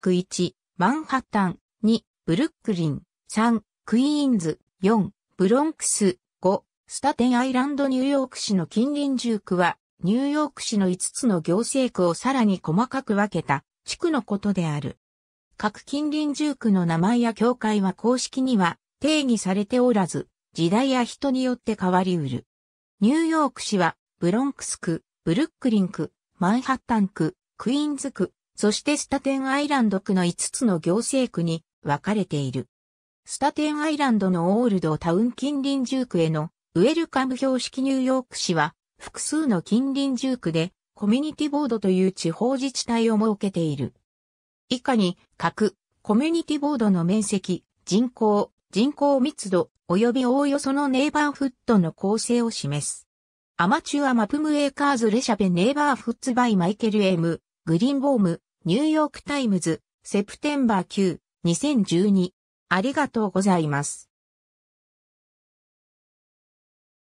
ク1、マンハッタン、2、ブルックリン、3、クイーンズ、4、ブロンクス、5、スタテンアイランドニューヨーク市の近隣住区は、ニューヨーク市の5つの行政区をさらに細かく分けた地区のことである。各近隣住区の名前や境界は公式には定義されておらず、時代や人によって変わりうる。ニューヨーク市は、ブロンクス区、ブルックリン区、マンハッタン区、クイーンズ区、そしてスタテンアイランド区の5つの行政区に分かれている。スタテンアイランドのオールドタウン近隣住区へのウェルカム標識ニューヨーク市は複数の近隣住区でコミュニティボードという地方自治体を設けている。以下に各コミュニティボードの面積、人口、人口密度、及びおおよそのネイバーフッドの構成を示す。アマチュアマプムエーカーズレシャペネイバーフッツバイマイケルエム、グリーンボーム、ニューヨークタイムズ、セプテンバー9、2012。ありがとうございます。